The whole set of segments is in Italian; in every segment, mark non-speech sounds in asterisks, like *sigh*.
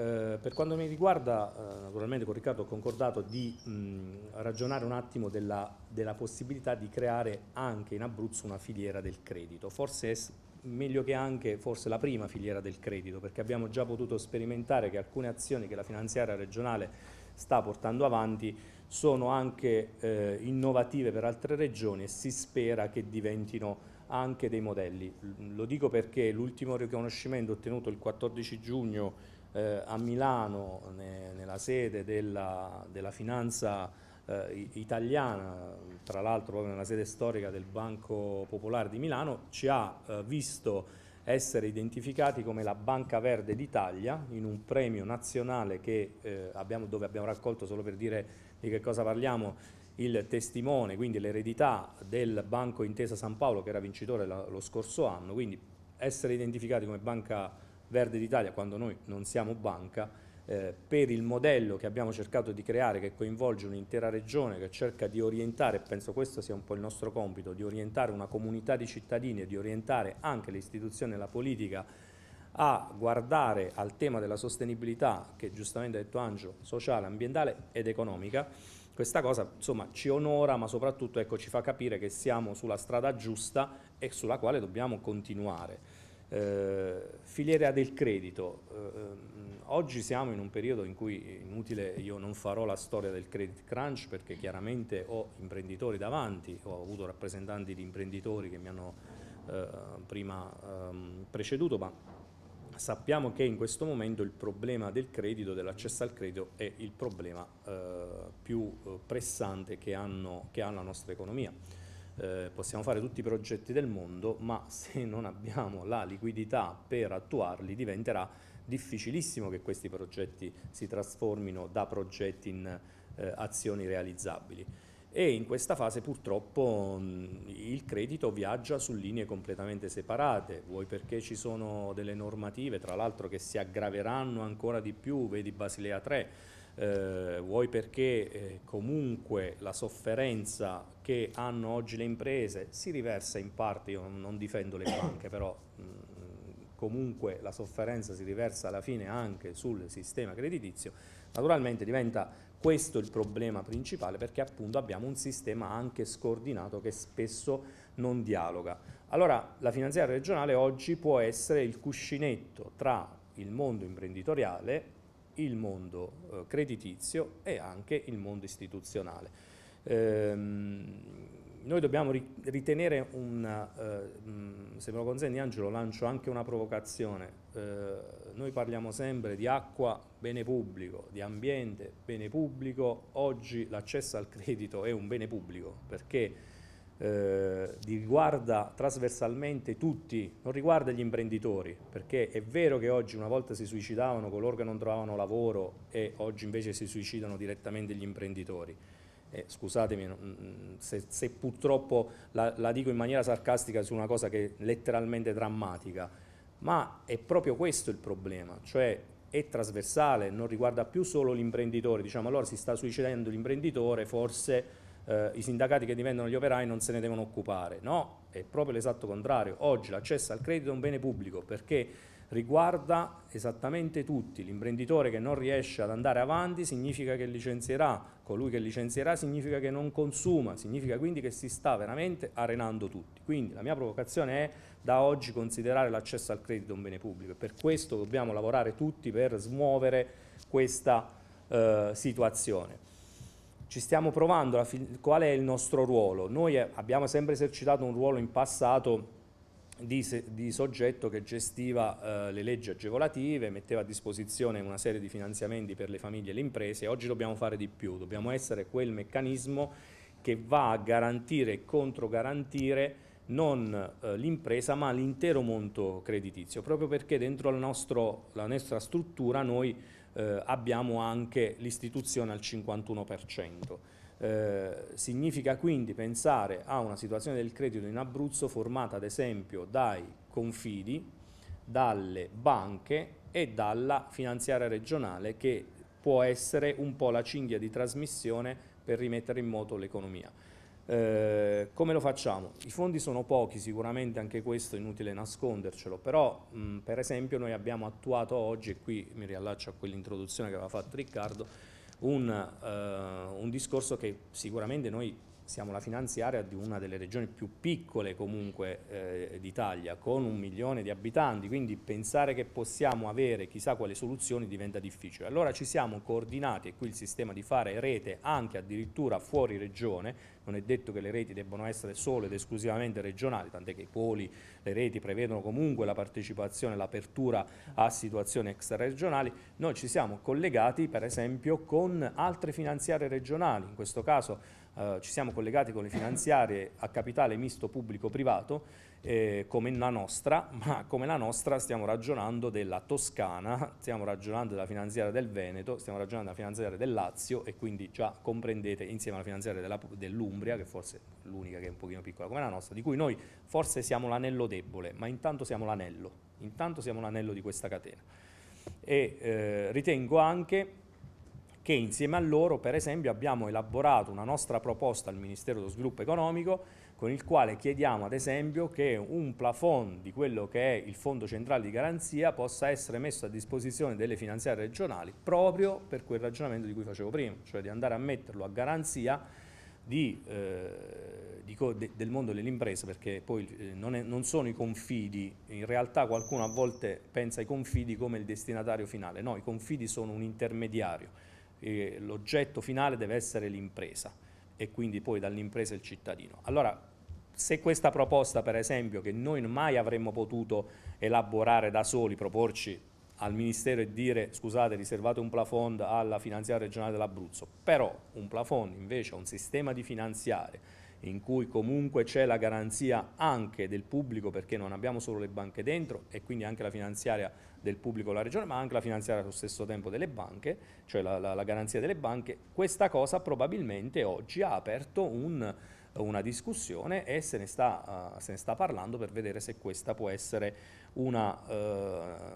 Eh, per quanto mi riguarda, eh, naturalmente con Riccardo ho concordato di mh, ragionare un attimo della, della, possibilità di creare anche in Abruzzo una filiera del credito, forse è meglio che anche forse la prima filiera del credito, perché abbiamo già potuto sperimentare che alcune azioni che la finanziaria regionale sta portando avanti sono anche eh, innovative per altre regioni e si spera che diventino anche dei modelli. Lo dico perché l'ultimo riconoscimento ottenuto il 14 giugno eh, a Milano ne, nella sede della, della finanza eh, italiana, tra l'altro proprio nella sede storica del Banco Popolare di Milano, ci ha eh, visto essere identificati come la Banca Verde d'Italia in un premio nazionale che, eh, abbiamo, dove abbiamo raccolto, solo per dire di che cosa parliamo, il testimone, quindi l'eredità del Banco Intesa San Paolo che era vincitore la, lo scorso anno, quindi essere identificati come Banca Verde Verde d'Italia, quando noi non siamo banca, eh, per il modello che abbiamo cercato di creare, che coinvolge un'intera regione, che cerca di orientare, penso questo sia un po' il nostro compito, di orientare una comunità di cittadini e di orientare anche le istituzioni e la politica a guardare al tema della sostenibilità, che giustamente ha detto Angelo, sociale, ambientale ed economica, questa cosa insomma, ci onora ma soprattutto ecco, ci fa capire che siamo sulla strada giusta e sulla quale dobbiamo continuare. Eh, filiera del credito. Eh, oggi siamo in un periodo in cui inutile io non farò la storia del credit crunch perché chiaramente ho imprenditori davanti, ho avuto rappresentanti di imprenditori che mi hanno eh, prima ehm, preceduto, ma sappiamo che in questo momento il problema del credito, dell'accesso al credito, è il problema eh, più eh, pressante che, hanno, che ha la nostra economia eh, possiamo fare tutti i progetti del mondo, ma se non abbiamo la liquidità per attuarli diventerà difficilissimo che questi progetti si trasformino da progetti in eh, azioni realizzabili. E in questa fase purtroppo mm, il credito viaggia su linee completamente separate, vuoi perché ci sono delle normative, tra l'altro che si aggraveranno ancora di più, vedi Basilea 3, eh, vuoi perché eh, comunque la sofferenza che hanno oggi le imprese si riversa in parte, io non difendo le banche, però mh, mm, comunque la sofferenza si riversa alla fine anche sul sistema creditizio, naturalmente diventa questo il problema principale perché appunto abbiamo un sistema anche scordinato che spesso non dialoga. Allora la finanziaria regionale oggi può essere il cuscinetto tra il mondo imprenditoriale il mondo eh, creditizio e anche il mondo istituzionale. Ehm, noi dobbiamo ritenere un, eh, se me lo consente Angelo lancio anche una provocazione, eh, noi parliamo sempre di acqua, bene pubblico, di ambiente, bene pubblico, oggi l'accesso al credito è un bene pubblico perché eh, riguarda trasversalmente tutti, non riguarda gli imprenditori, perché è vero che oggi una volta si suicidavano coloro che non trovavano lavoro e oggi invece si suicidano direttamente gli imprenditori. Eh, scusatemi mm, se, se purtroppo la, la dico in maniera sarcastica su una cosa che è letteralmente drammatica, ma è proprio questo il problema, cioè è trasversale, non riguarda più solo l'imprenditore, diciamo allora si sta suicidando l'imprenditore, forse eh, i sindacati che diventano gli operai non se ne devono occupare. No, è proprio l'esatto contrario. Oggi l'accesso al credito è un bene pubblico perché riguarda esattamente tutti. L'imprenditore che non riesce ad andare avanti significa che licenzierà, colui che licenzierà significa che non consuma, significa quindi che si sta veramente arenando tutti. Quindi la mia provocazione è da oggi considerare l'accesso al credito un bene pubblico e per questo dobbiamo lavorare tutti per smuovere questa eh, situazione ci stiamo provando, qual è il nostro ruolo? Noi eh, abbiamo sempre esercitato un ruolo in passato di, di soggetto che gestiva eh, le leggi agevolative, metteva a disposizione una serie di finanziamenti per le famiglie e le imprese, oggi dobbiamo fare di più, dobbiamo essere quel meccanismo che va a garantire e controgarantire non eh, l'impresa ma l'intero mondo creditizio, proprio perché dentro nostro, la nostra struttura noi eh, abbiamo anche l'istituzione al 51%. Eh, significa quindi pensare a una situazione del credito in Abruzzo formata ad esempio dai confidi, dalle banche e dalla finanziaria regionale che può essere un po' la cinghia di trasmissione per rimettere in moto l'economia. Eh, come lo facciamo? I fondi sono pochi, sicuramente anche questo è inutile nascondercelo, però mh, mm, per esempio noi abbiamo attuato oggi, e qui mi riallaccio a quell'introduzione che aveva fatto Riccardo, un, eh, un discorso che sicuramente noi siamo la finanziaria di una delle regioni più piccole comunque eh, d'Italia, con un milione di abitanti, quindi pensare che possiamo avere chissà quale soluzioni diventa difficile. Allora ci siamo coordinati, e qui il sistema di fare rete anche addirittura fuori regione, non è detto che le reti debbano essere solo ed esclusivamente regionali, tant'è che i poli, le reti prevedono comunque la partecipazione, l'apertura a situazioni extraregionali, noi ci siamo collegati per esempio con altre finanziarie regionali, in questo caso eh, ci siamo collegati con le finanziarie a capitale misto pubblico-privato eh, come la nostra, ma come la nostra stiamo ragionando della Toscana, stiamo ragionando della finanziaria del Veneto, stiamo ragionando della finanziaria del Lazio e quindi già comprendete insieme alla finanziaria dell'Umbria, dell che forse è l'unica che è un pochino piccola come la nostra, di cui noi forse siamo l'anello debole, ma intanto siamo l'anello, intanto siamo l'anello di questa catena. E eh, ritengo anche che insieme a loro per esempio abbiamo elaborato una nostra proposta al Ministero dello Sviluppo Economico con il quale chiediamo ad esempio che un plafond di quello che è il Fondo Centrale di Garanzia possa essere messo a disposizione delle finanziarie regionali proprio per quel ragionamento di cui facevo prima, cioè di andare a metterlo a garanzia di, eh, di de del mondo dell'impresa, perché poi eh, non, è, non, sono i confidi, in realtà qualcuno a volte pensa ai confidi come il destinatario finale, no, i confidi sono un intermediario l'oggetto finale deve essere l'impresa e quindi poi dall'impresa il cittadino. Allora, se questa proposta, per esempio, che noi mai avremmo potuto elaborare da soli, proporci al Ministero e dire scusate riservate un plafond alla finanziaria regionale dell'Abruzzo, però un plafond invece a un sistema di finanziare in cui comunque c'è la garanzia anche del pubblico perché non abbiamo solo le banche dentro e quindi anche la finanziaria del pubblico della regione ma anche la finanziaria allo stesso tempo delle banche, cioè la, la, la garanzia delle banche, questa cosa probabilmente oggi ha aperto un, una discussione e se ne, sta, uh, se ne, sta, parlando per vedere se questa può essere una,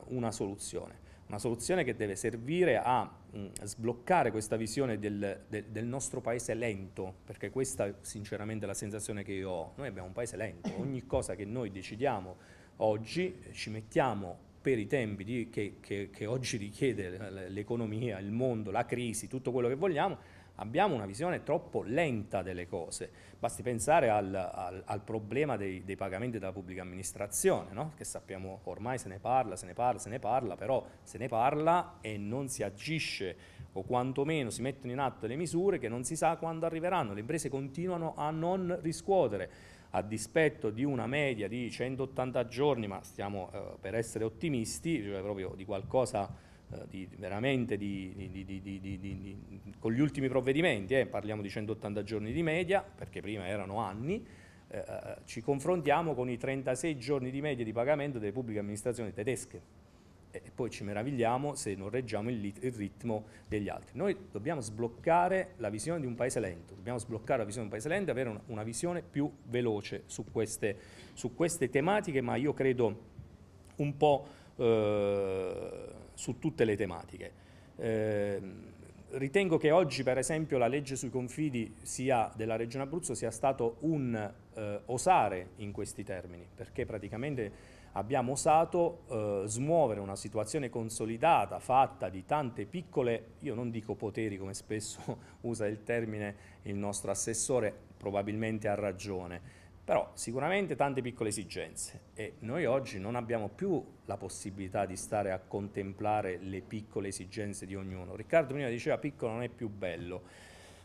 uh, una soluzione una soluzione che deve servire a mh, mm, sbloccare questa visione del, de, del, nostro paese lento, perché questa è sinceramente la sensazione che io ho. Noi abbiamo un paese lento, *clears throat* ogni cosa che noi decidiamo oggi eh, ci mettiamo per i tempi di, che, che, che oggi richiede l'economia, il mondo, la crisi, tutto quello che vogliamo, abbiamo una visione troppo lenta delle cose. Basti pensare al, al, al problema dei, dei, pagamenti della pubblica amministrazione, no? che sappiamo ormai se ne parla, se ne parla, se ne parla, però se ne parla e non si agisce o quantomeno si mettono in atto le misure che non si sa quando arriveranno. Le imprese continuano a non riscuotere a dispetto di una media di 180 giorni, ma stiamo eh, per essere ottimisti, cioè proprio di qualcosa eh, di, veramente di, con gli ultimi provvedimenti, eh, parliamo di 180 giorni di media, perché prima erano anni, eh, eh ci confrontiamo con i 36 giorni di media di pagamento delle pubbliche amministrazioni tedesche e poi ci meravigliamo se non reggiamo il, il ritmo degli altri. Noi dobbiamo sbloccare la visione di un paese lento, dobbiamo sbloccare la visione di un paese lento e avere una, una visione più veloce su queste, su queste, tematiche, ma io credo un po' eh, su tutte le tematiche. Eh, ritengo che oggi per esempio la legge sui confidi sia della Regione Abruzzo sia stato un eh, osare in questi termini, perché praticamente abbiamo osato eh, smuovere una situazione consolidata fatta di tante piccole, io non dico poteri come spesso *laughs* usa il termine il nostro assessore, probabilmente ha ragione, però sicuramente tante piccole esigenze e noi oggi non abbiamo più la possibilità di stare a contemplare le piccole esigenze di ognuno. Riccardo prima diceva piccolo non è più bello.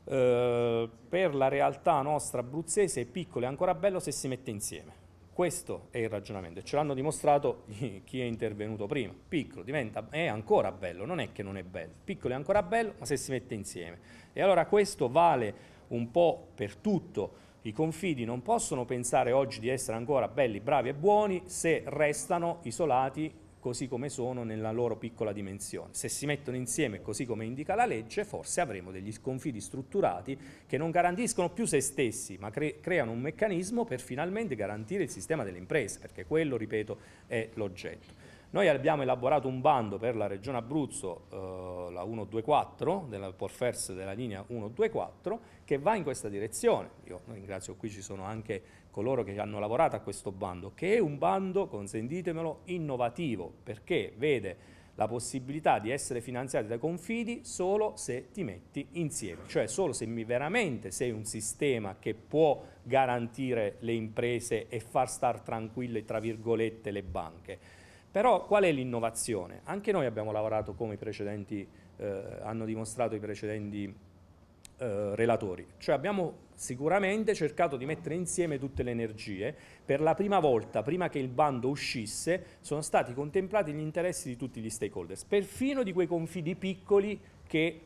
Eh, per la realtà nostra abruzzese piccolo è ancora bello se si mette insieme. Questo è il ragionamento e ce l'hanno dimostrato *laughs* chi è intervenuto prima. Piccolo diventa, è ancora bello, non è che non è bello. Piccolo è ancora bello ma se si mette insieme. E allora questo vale un po' per tutto i confidi non possono pensare oggi di essere ancora belli, bravi e buoni se restano isolati così come sono nella loro piccola dimensione. Se si mettono insieme così come indica la legge, forse avremo degli sconfidi strutturati che non garantiscono più se stessi, ma cre creano un meccanismo per finalmente garantire il sistema delle imprese, perché quello, ripeto, è l'oggetto. Noi abbiamo elaborato un bando per la Regione Abruzzo, eh, la 124, della Porfers della linea 124, che va in questa direzione. Io ringrazio, qui ci sono anche coloro che hanno lavorato a questo bando, che è un bando, consentitemelo, innovativo, perché vede la possibilità di essere finanziati dai confidi solo se ti metti insieme, cioè solo se veramente sei un sistema che può garantire le imprese e far star tranquille, tra virgolette, le banche. Però qual è l'innovazione? Anche noi abbiamo lavorato come i eh, hanno dimostrato i precedenti eh, relatori, cioè abbiamo sicuramente cercato di mettere insieme tutte le energie. Per la prima volta, prima che il bando uscisse, sono stati contemplati gli interessi di tutti gli stakeholders, perfino di quei confidi piccoli che,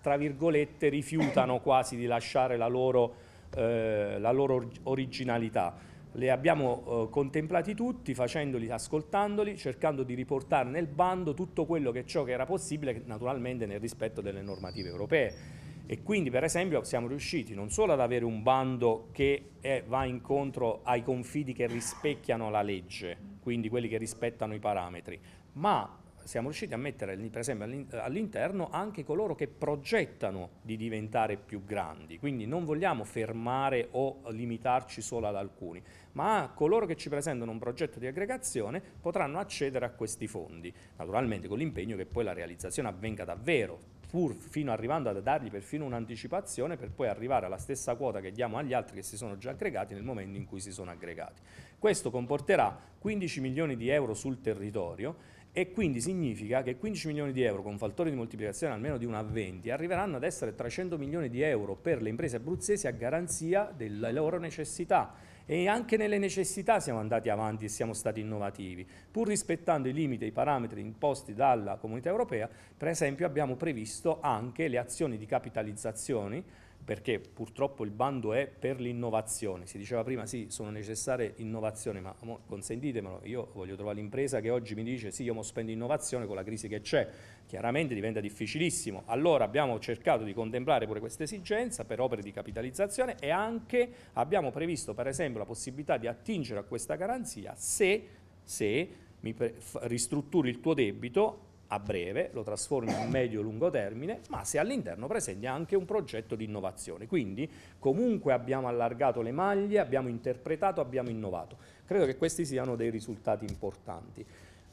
tra virgolette, rifiutano quasi di lasciare la loro, eh, la loro originalità le abbiamo eh, contemplati tutti, facendoli, ascoltandoli, cercando di riportare nel bando tutto quello che ciò che era possibile, naturalmente nel rispetto delle normative europee. E quindi, per esempio, siamo riusciti non solo ad avere un bando che è, va incontro ai confidi che rispecchiano la legge, quindi quelli che rispettano i parametri, ma siamo riusciti a mettere per esempio all'interno anche coloro che progettano di diventare più grandi, quindi non vogliamo fermare o limitarci solo ad alcuni, ma coloro che ci presentano un progetto di aggregazione potranno accedere a questi fondi, naturalmente con l'impegno che poi la realizzazione avvenga davvero, pur fino arrivando ad dargli perfino un'anticipazione per poi arrivare alla stessa quota che diamo agli altri che si sono già aggregati nel momento in cui si sono aggregati. Questo comporterà 15 milioni di euro sul territorio e quindi significa che 15 milioni di euro con fattori di moltiplicazione almeno di 1 a 20 arriveranno ad essere 300 milioni di euro per le imprese abruzzesi a garanzia delle loro necessità e anche nelle necessità siamo andati avanti e siamo stati innovativi pur rispettando i limiti e i parametri imposti dalla comunità europea per esempio abbiamo previsto anche le azioni di capitalizzazione perché purtroppo il bando è per l'innovazione. Si diceva prima sì, sono necessarie innovazioni, ma consentitemelo, io voglio trovare l'impresa che oggi mi dice sì, io mo spendo innovazione con la crisi che c'è, chiaramente diventa difficilissimo. Allora abbiamo cercato di contemplare pure questa esigenza per opere di capitalizzazione e anche abbiamo previsto per esempio la possibilità di attingere a questa garanzia se, se mi ristrutturi il tuo debito a breve, lo trasformi in medio-lungo termine, ma se all'interno presenta anche un progetto di innovazione. Quindi comunque abbiamo allargato le maglie, abbiamo interpretato, abbiamo innovato. Credo che questi siano dei risultati importanti.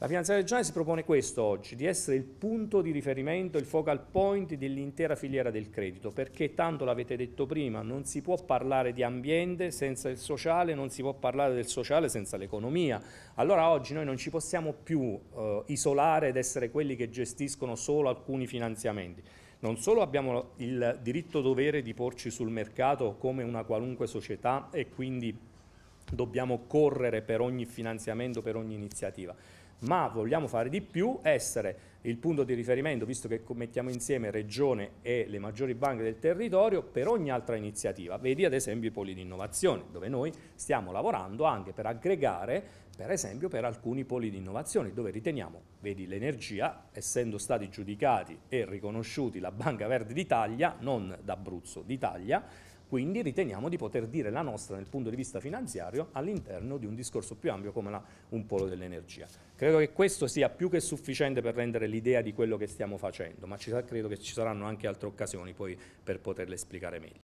La finanziaria regionale si propone questo oggi, di essere il punto di riferimento, il focal point dell'intera filiera del credito, perché tanto l'avete detto prima, non si può parlare di ambiente senza il sociale, non si può parlare del sociale senza l'economia. Allora oggi noi non ci possiamo più eh, isolare ed essere quelli che gestiscono solo alcuni finanziamenti. Non solo abbiamo il diritto dovere di porci sul mercato come una qualunque società e quindi dobbiamo correre per ogni finanziamento, per ogni iniziativa, ma vogliamo fare di più, essere il punto di riferimento, visto che mettiamo insieme Regione e le maggiori banche del territorio, per ogni altra iniziativa. Vedi ad esempio i poli di innovazione, dove noi stiamo lavorando anche per aggregare, per esempio, per alcuni poli di innovazione, dove riteniamo, vedi l'energia, essendo stati giudicati e riconosciuti la Banca Verde d'Italia, non d'Abruzzo, d'Italia, quindi riteniamo di poter dire la nostra dal punto di vista finanziario all'interno di un discorso più ampio come la, un polo dell'energia. Credo che questo sia più che sufficiente per rendere l'idea di quello che stiamo facendo, ma ci, credo che ci saranno anche altre occasioni poi per poterle spiegare meglio.